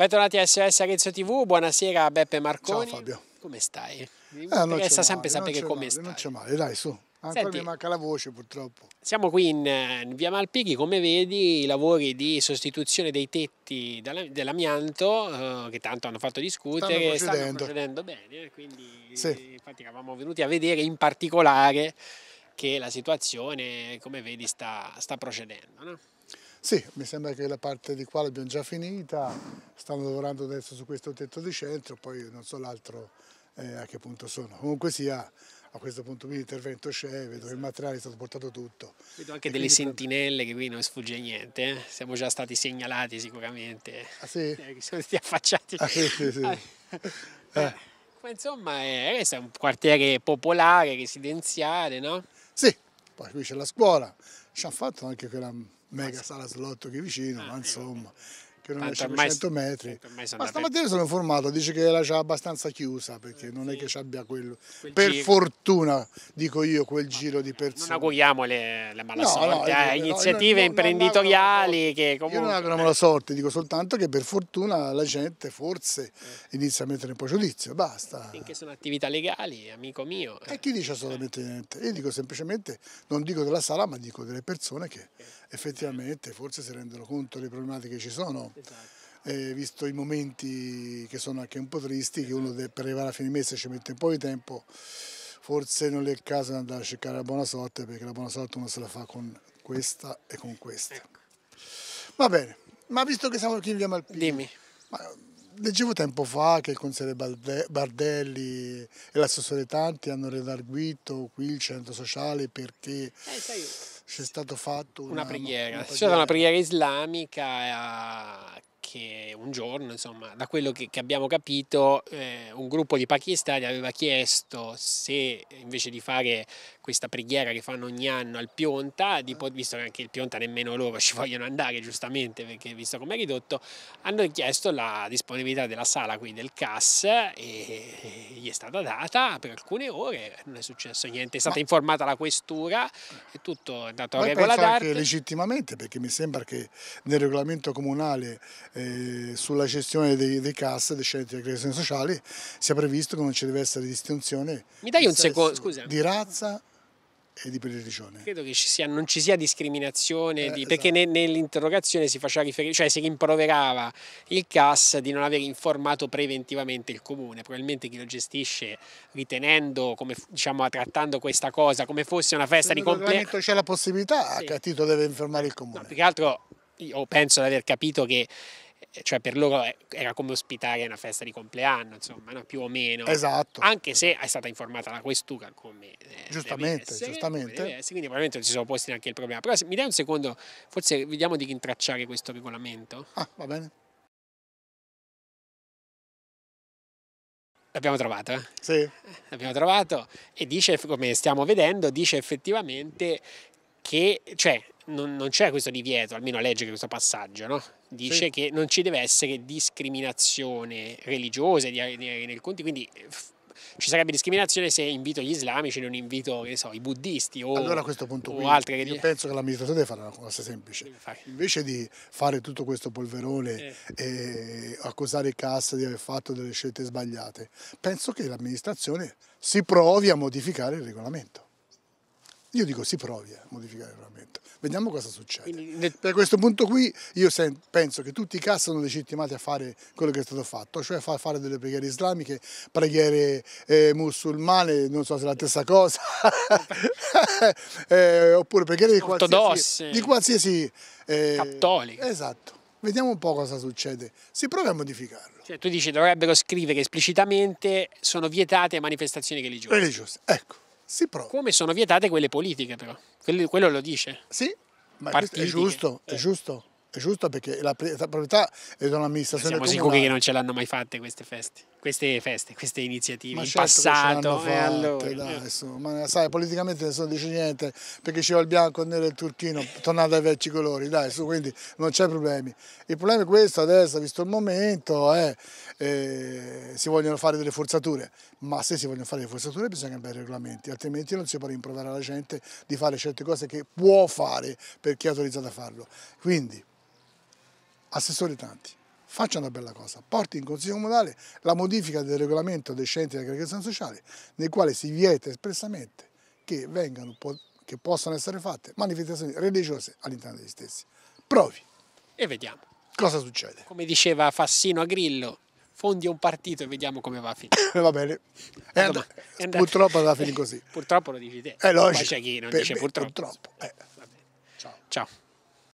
Bentornati a SOS Arezzo TV, buonasera Beppe Marconi. Ciao Fabio. Come stai? Mi eh, interessa sempre sapere come male, stai. Non c'è male, dai su. Ah, ancora Senti, mi manca la voce purtroppo. Siamo qui in, in, via Malpighi, come vedi i lavori di sostituzione dei tetti dell'amianto eh, che tanto hanno fatto discutere stanno procedendo, stanno procedendo bene, eh, quindi sì. infatti eravamo venuti a vedere in particolare che la situazione come vedi sta, sta procedendo. No? Sì, mi sembra che la parte di qua l'abbiamo già finita, stanno lavorando adesso su questo tetto di centro, poi non so l'altro eh, a che punto sono. Comunque sia, a questo punto qui l'intervento c'è, vedo esatto. che il materiale è stato portato tutto. Vedo anche e delle sentinelle che qui non sfugge niente, eh? siamo già stati segnalati sicuramente. Ah sì? Eh, sono stati affacciati. Ah sì, sì, sì. eh. eh. insomma è, eh, è, un quartiere popolare, residenziale, no? Sì, poi qui c'è la scuola, ci hanno fatto anche quella mega sala slotto qui vicino, ah, ma insomma che non esce mai, metri. Ma stamattina sono informato, dice che la c'ha abbastanza chiusa perché non sì. è che ci abbia quello. Quel per giro. fortuna, dico io, quel Ma giro di persone. Non auguriamo le, le malasorte, no, no, eh, eh iniziative no, imprenditoriali che comunque... Io non auguro la sorte, dico soltanto che per fortuna la gente forse eh. inizia a mettere un po' giudizio, basta. Finché sono attività legali, amico mio. E chi dice eh, assolutamente eh. niente? Io dico semplicemente, non dico della sala, ma dico delle persone che effettivamente forse si rendono conto delle problematiche che ci sono Esatto. Eh, visto i momenti che sono anche un po' tristi, che uno deve, per arrivare a fine mese ci mette un po' di tempo, forse non è il caso di andare a cercare la buona sorte, perché la buona sorte uno se la fa con questa e con questa. Ecco. Va bene, ma visto che siamo qui in Via Malpini, Dimmi. Ma, leggevo tempo fa che il consigliere Bardelli e l'assessore Tanti hanno redarguito qui il centro sociale perché... Eh, c'è stato fatto una, una preghiera, c'è stata una preghiera islamica un giorno, insomma, da quello che, che abbiamo capito, eh, un gruppo di pakistani aveva chiesto se invece di fare questa preghiera che fanno ogni anno al Pionta, di, visto che anche il Pionta nemmeno loro ci vogliono andare giustamente perché visto com'è ridotto, hanno chiesto la disponibilità della sala qui del CAS e gli è stata data per alcune ore, non è successo niente, è stata Ma... informata la questura e tutto è andato a regola d'arte. legittimamente perché mi sembra che nel regolamento comunale eh, sulla gestione dei, dei CAS, dei centri di creazione sociale, sia previsto che non ci deve essere distinzione di, sesso, di razza e di religione. Credo che ci sia, non ci sia discriminazione, eh, di, perché esatto. ne, nell'interrogazione si faceva riferimento, cioè si rimproverava il CAS di non aver informato preventivamente il comune, probabilmente chi lo gestisce ritenendo, come, diciamo, trattando questa cosa come fosse una festa Nel di compleanno. C'è la possibilità sì. che a Tito deve informare il comune. No, più che altro io penso di aver capito che cioè per loro era come ospitare una festa di compleanno, insomma, no? più o meno. Esatto. Anche se è stata informata la questura come... Eh, giustamente, essere, giustamente. Come essere, quindi probabilmente non si sono posti neanche il problema. Però se, mi dai un secondo, forse vediamo di rintracciare questo regolamento. Ah, va bene. L'abbiamo trovato, eh? Sì. L'abbiamo trovato e dice, come stiamo vedendo, dice effettivamente che, cioè, non, c'è questo divieto, almeno a leggere questo passaggio, no? dice sì. che non ci deve essere discriminazione religiosa nel conti, quindi ci sarebbe discriminazione se invito gli islamici e non invito so, i buddisti o, allora a questo punto qui, io penso che l'amministratore deve fare una cosa semplice invece di fare tutto questo polverone eh. e accusare Cassa di aver fatto delle scelte sbagliate penso che l'amministrazione si provi a modificare il regolamento io dico si provi a modificare il regolamento, vediamo cosa succede. Quindi, da questo punto qui io penso che tutti i CAS sono legittimati a fare quello che è stato fatto, cioè far fare delle preghiere islamiche, preghiere eh, musulmane, non so se è la stessa cosa, eh, oppure preghiere di qualsiasi... Di qualsiasi eh, Cattolica. Esatto. Vediamo un po' cosa succede, si prova a modificarlo. Cioè, tu dici dovrebbero scrivere esplicitamente sono vietate manifestazioni religiose. Religiose, ecco. Si prova. Come sono vietate quelle politiche però, quello, lo dice. Sì, ma è giusto, eh. è giusto è giusta perché la proprietà è da un'amministrazione Siamo comunale. sicuri che non ce l'hanno mai fatte queste feste, queste, feste, queste iniziative ma in certo passato. Eh, fatte, allora, dai, su, ma sai, politicamente nessuno dice niente perché ci va il bianco, il nero e il turchino, tornate ai vecchi colori, dai, su, quindi non c'è problemi. Il problema è questo adesso, visto il momento, è eh, si vogliono fare delle forzature, ma se si vogliono fare delle forzature bisogna cambiare i regolamenti, altrimenti non si può rimproverare alla gente di fare certe cose che può fare per chi è autorizzato a farlo. Quindi assessori tanti, faccia una bella cosa, porti in Consiglio Comunale la modifica del regolamento dei centri di aggregazione sociale nel quale si vieta espressamente che, vengano, che possano essere fatte manifestazioni religiose all'interno degli stessi. Provi. E vediamo. Cosa succede? Come diceva Fassino a Grillo, fondi un partito e vediamo come va a finire. Va bene, eh, eh, è and and purtroppo va a finire così. purtroppo lo dici te, eh, no, c'è chi non per dice purtroppo. purtroppo. Eh. Ciao. Ciao.